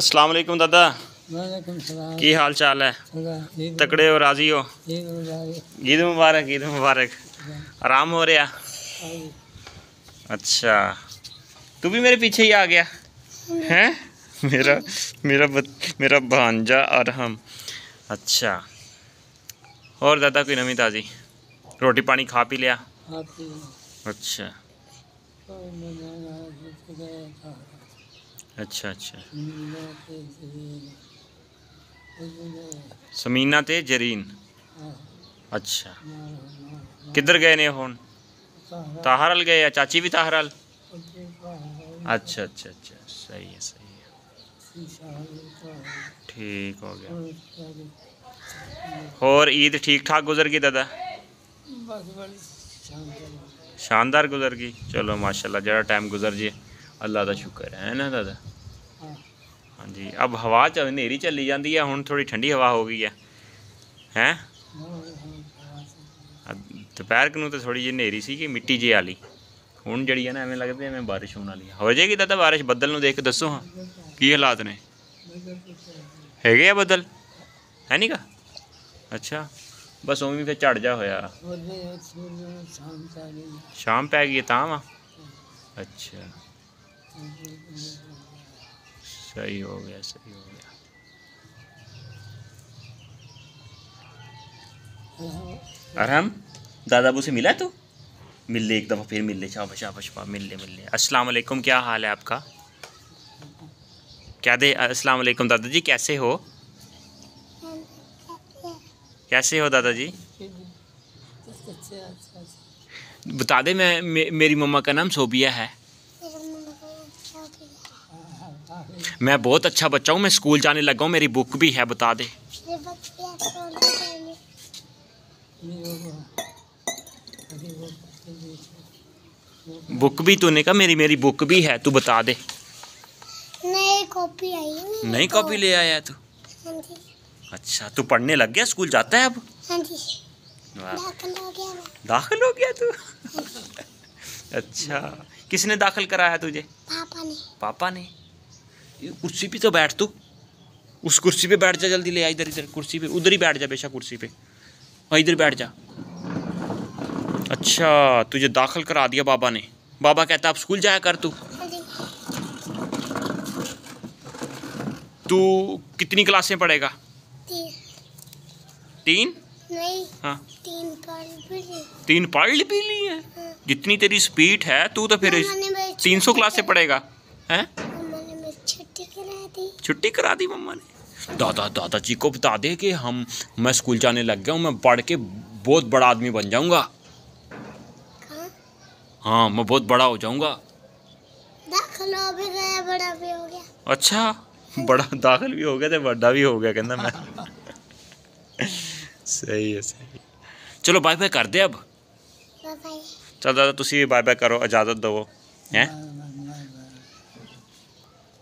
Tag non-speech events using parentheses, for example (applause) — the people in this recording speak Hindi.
अस्सलाम वालेकुम दादा की हाल चाल है तकड़े हो राजी हो ईद मुबारक ईद मुबारक आराम हो रहा अच्छा तू भी मेरे पीछे ही आ गया हैं मेरा मेरा बत, मेरा भांजा और हम अच्छा और दादा कोई नवी ताज़ी रोटी पानी खा पी लिया अच्छा अच्छा अच्छा समीना ते जरीन हाँ। अच्छा हाँ, हाँ, किधर गए ने हूँ ताहरल गए या चाची भी ताहरल अच्छा अच्छा अच्छा सही है सही है ठीक हो गया और ईद ठीक ठाक गुजर गई दादा शानदार गुजर गई चलो माशाल्लाह जरा टाइम गुजर जी ਅੱਲਾ ਦਾ ਸ਼ੁਕਰ ਹੈ ਨਾ ਦਾਦਾ ਹਾਂਜੀ ਅਬ ਹਵਾ ਚੱਲ ਹਨੇਰੀ ਚੱਲੀ ਜਾਂਦੀ ਹੈ ਹੁਣ ਥੋੜੀ ਠੰਡੀ ਹਵਾ ਹੋ ਗਈ ਹੈ ਹੈ ਦੁਪਹਿਰ ਨੂੰ ਤਾਂ ਥੋੜੀ ਜਿਹੀ ਹਨੇਰੀ ਸੀ ਕਿ ਮਿੱਟੀ ਜੇ ਵਾਲੀ ਹੁਣ ਜਿਹੜੀ ਹੈ ਨਾ ਐਵੇਂ ਲੱਗਦੀ ਐਵੇਂ ਬਾਰਿਸ਼ ਹੋਣ ਵਾਲੀ ਹੈ ਹੋ ਜਾਏਗੀ ਦਾਦਾ ਬਾਰਿਸ਼ ਬੱਦਲ ਨੂੰ ਦੇਖ ਕੇ ਦੱਸੋ ਹਾਂ ਕੀ ਹਾਲਾਤ ਨੇ ਹੈਗੇ ਆ ਬੱਦਲ ਹੈ ਨਹੀਂਗਾ ਅੱਛਾ ਬਸ ਉਵੇਂ ਫਿਰ ਝੜ ਜਾ ਹੋਇਆ ਸ਼ਾਮ ਪੈ ਗਈ ਤਾਂ ਵਾ ਅੱਛਾ सही हो गया सही हो गया और हम दादाबू से मिला तू मिल ले एक दफ़ा फिर मिल ले शाबाश शाबाश शाबाश मिल ले मिल ले अस्सलाम वालेकुम क्या हाल है आपका क्या दे अस्सलाम वालेकुम दादाजी कैसे हो कैसे हो दादाजी बता दे मैं मे, मेरी मम्मा का नाम सोबिया है मैं बहुत अच्छा बच्चा हूँ मैं स्कूल जाने लगा हूँ मेरी बुक भी है बता दे बुक भी तूने कहा मेरी मेरी बुक भी है तू बता दे नई कॉपी आई नहीं कॉपी ले आया तू हाँ अच्छा तू पढ़ने लग गया स्कूल जाता है अब हाँ दाखिल हो गया तू हाँ अच्छा किसने दाखिल कराया तुझे पापा ने पापा ने कुर्सी पे तो बैठ तू उस कुर्सी पे बैठ जा जल्दी ले इधर इधर कुर्सी पे उधर ही बैठ जा बेशक कुर्सी पे और हाँ, इधर बैठ जा अच्छा तुझे दाखिल करा दिया बाबा ने बाबा कहता आप स्कूल जाया कर तू हाँ तू कितनी क्लासें पढ़ेगा तीन तीन नहीं हाँ तीन पार्ट भी ली है हाँ। जितनी तेरी स्पीड है तू तो फिर तीन सौ क्लास से पढ़ेगा है छुट्टी करा दी मम्मा ने दादा दादा जी को बता दे कि हम मैं स्कूल जाने लग गया हूँ मैं पढ़ के बहुत बड़ा आदमी बन जाऊंगा हाँ मैं बहुत बड़ा हो जाऊंगा अच्छा बड़ा दाखिल भी हो गया तो बड़ा भी हो गया कहना मैं (laughs) सही है सही है। चलो बाय बाय कर दे अब चल दादा तुम बाय बाय करो इजाजत दवो है